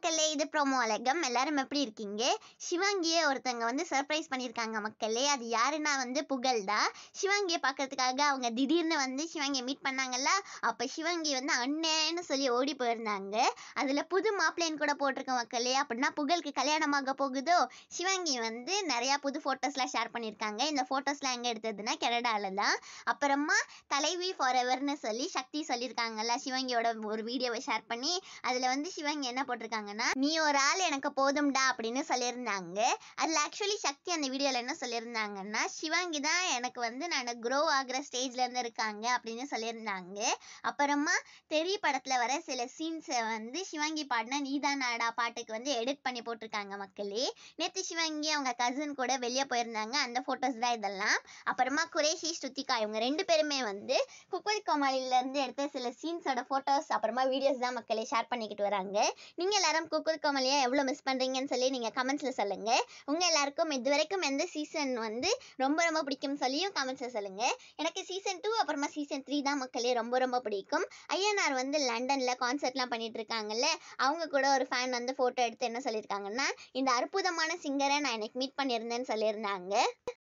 மக்களே இது ப்ரோமோ அழகம் எல்லாரும் எப்படி இருக்கீங்க சிவாங்கியை ஒருத்தவங்க வந்து சர்ப்ரைஸ் பண்ணியிருக்காங்க மக்களே அது யாருன்னா வந்து புகழ் தான் சிவாங்கியை பார்க்கறதுக்காக அவங்க திடீர்னு வந்து சிவாங்கியை மீட் பண்ணாங்கல்ல அப்போ சிவாங்கி வந்து அண்ணேன்னு சொல்லி ஓடி போயிருந்தாங்க அதில் புது மாப்பிள்ளைன்னு கூட போட்டிருக்க மக்களே அப்படின்னா புகழுக்கு கல்யாணமாக போகுதோ சிவாங்கி வந்து நிறையா புது ஃபோட்டோஸ்லாம் ஷேர் பண்ணியிருக்காங்க இந்த ஃபோட்டோஸ்லாம் எங்கே எடுத்ததுன்னா கனடாவில் தான் அப்புறமா தலைவி ஃபார் எவர்னு சொல்லி சக்தி சொல்லியிருக்காங்கல்ல சிவாங்கியோட ஒரு வீடியோவை ஷேர் பண்ணி அதில் வந்து சிவாங்கி என்ன போட்டிருக்காங்க சொல்லியிருந்தாங்கன்னா நீ ஒரு ஆள் எனக்கு போதும்டா அப்படின்னு சொல்லியிருந்தாங்க அதில் ஆக்சுவலி சக்தி அந்த வீடியோவில் என்ன சொல்லியிருந்தாங்கன்னா சிவாங்கி தான் எனக்கு வந்து நான் க்ரோ ஆகிற ஸ்டேஜ்லேருந்து இருக்காங்க அப்படின்னு சொல்லியிருந்தாங்க அப்புறமா தெரி படத்தில் வர சில சீன்ஸை வந்து சிவாங்கி பாடின நீதா நாடா பாட்டுக்கு வந்து எடிட் பண்ணி போட்டிருக்காங்க மக்களே நேற்று சிவாங்கி அவங்க கசின் கூட வெளியே போயிருந்தாங்க அந்த ஃபோட்டோஸ் தான் இதெல்லாம் அப்புறமா குரேஷி ஸ்ருத்திகா இவங்க ரெண்டு பேருமே வந்து குக்வத் இருந்து எடுத்த சில சீன்ஸோட ஃபோட்டோஸ் அப்புறமா வீடியோஸ் தான் மக்களே ஷேர் பண்ணிக்கிட்டு வராங்க நீங்கள் எல்லாரும் குக்கூர் கமலியா எவ்வளோ மிஸ் பண்ணுறீங்கன்னு சொல்லி நீங்கள் கமெண்ட்ஸ்ல சொல்லுங்கள் உங்கள் எல்லாருக்கும் இது வரைக்கும் எந்த சீசன் வந்து ரொம்ப ரொம்ப பிடிக்கும் சொல்லியும் கமெண்ட்ஸ்ல சொல்லுங்கள் எனக்கு சீசன் டூ அப்புறமா சீசன் த்ரீ தான் மக்களே ரொம்ப ரொம்ப பிடிக்கும் ஐயனார் வந்து லண்டனில் கான்சர்ட்லாம் பண்ணிட்டு இருக்காங்கல்ல அவங்க கூட ஒரு ஃபேன் வந்து ஃபோட்டோ எடுத்து என்ன சொல்லியிருக்காங்கன்னா இந்த அற்புதமான சிங்கரை நான் எனக்கு மீட் பண்ணியிருந்தேன்னு சொல்லியிருந்தாங்க